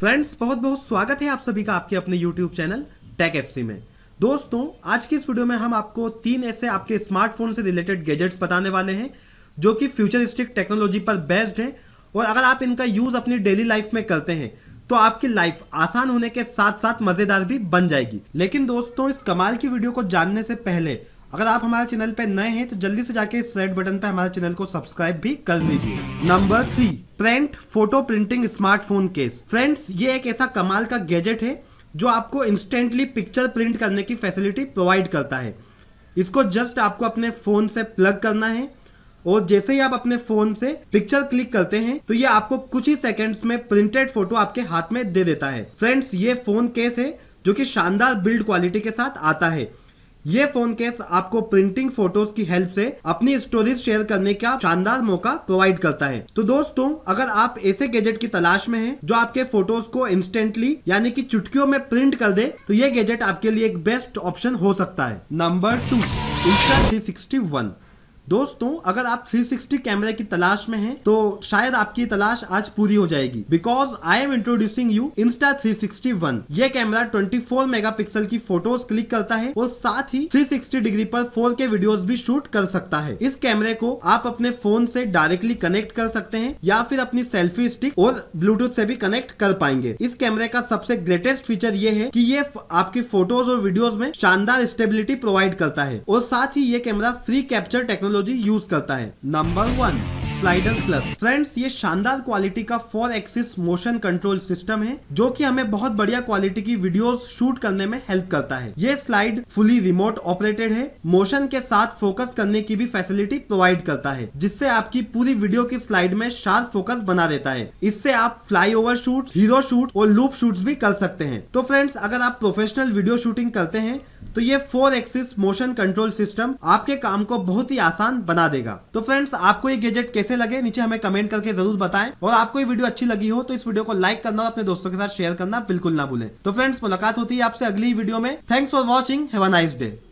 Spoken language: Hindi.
फ्रेंड्स बहुत बहुत स्वागत है आप सभी का आपके अपने यूट्यूब चैनल टेक एफ में दोस्तों आज की इस वीडियो में हम आपको तीन ऐसे आपके स्मार्टफोन से रिलेटेड गैजेट्स बताने वाले हैं जो कि फ्यूचरिस्टिक टेक्नोलॉजी पर बेस्ड हैं और अगर आप इनका यूज़ अपनी डेली लाइफ में करते हैं तो आपकी लाइफ आसान होने के साथ साथ मज़ेदार भी बन जाएगी लेकिन दोस्तों इस कमाल की वीडियो को जानने से पहले अगर आप हमारे चैनल पर नए हैं तो जल्दी से जाके इस रेड बटन पर हमारे चैनल को सब्सक्राइब भी कर लीजिए number three print photo printing smartphone case friends ये एक ऐसा कमाल का गैजेट है जो आपको इंस्टेंटली पिक्चर प्रिंट करने की फैसिलिटी प्रोवाइड करता है इसको जस्ट आपको अपने फ़ोन से प्लग करना है और जैसे ही आप अपने फ़ोन से पिक्चर क्लिक करते हैं तो ये आपको कुछ ही सेकंड्स में प्रिंटेड फोटो आपके हाथ में दे देता है फ्रेंड्स ये फ़ोन केस है जो कि शानदार बिल्ड क्वालिटी के साथ आता है ये फोन केस आपको प्रिंटिंग फोटोज की हेल्प से अपनी स्टोरीज शेयर करने का शानदार मौका प्रोवाइड करता है तो दोस्तों अगर आप ऐसे गैजेट की तलाश में हैं जो आपके फोटोज को इंस्टेंटली यानी कि चुटकियों में प्रिंट कर दे तो ये गैजेट आपके लिए एक बेस्ट ऑप्शन हो सकता है number two Insta three sixty one दोस्तों अगर आप 360 कैमरे की तलाश में हैं तो शायद आपकी तलाश आज पूरी हो जाएगी because I am introducing you Insta 361 ये कैमरा 24 मेगापिक्सल की फोटोज क्लिक करता है और साथ ही 360 डिग्री पर 4K वीडियोस भी शूट कर सकता है इस कैमरे को आप अपने फोन से डायरेक्टली कनेक्ट कर सकते हैं या फिर अपनी सेल्फी स्टिक और ब्लूटूथ से भी कनेक्ट कर पाएंगे इस कैमरे का सबसे ग्रेटेस्ट फीचर ये है की ये आपकी फोटोज और वीडियोज में शानदार स्टेबिलिटी प्रोवाइड करता है और साथ ही ये camera free capture technology technology use करता है number one slider plus friends ये शानदार क्वालिटी का four axis motion control system है जो कि हमें बहुत बढ़िया क्वालिटी की वीडियोस शूट करने में हेल्प करता है ये स्लाइड फुली रिमोट ऑपरेटेड है मोशन के साथ फोकस करने की भी फैसिलिटी प्रोवाइड करता है जिससे आपकी पूरी वीडियो की स्लाइड में शार्प फोकस बना देता है इससे आप fly over shoot hero shoot और लूप शूट भी कर सकते हैं तो फ्रेंड्स अगर आप प्रोफेशनल वीडियो शूटिंग करते हैं तो ये four axis motion control system आपके काम को बहुत ही आसान बना देगा तो फ्रेंड्स आपको ये गैजेट कैसे लगे नीचे हमें कमेंट करके जरूर बताएं और आपको ये वीडियो अच्छी लगी हो तो इस वीडियो को लाइक करना और अपने दोस्तों के साथ शेयर करना बिल्कुल ना भूलें तो फ्रेंड्स मुलाकात होती है आपसे अगली वीडियो में thanks for watching have nice day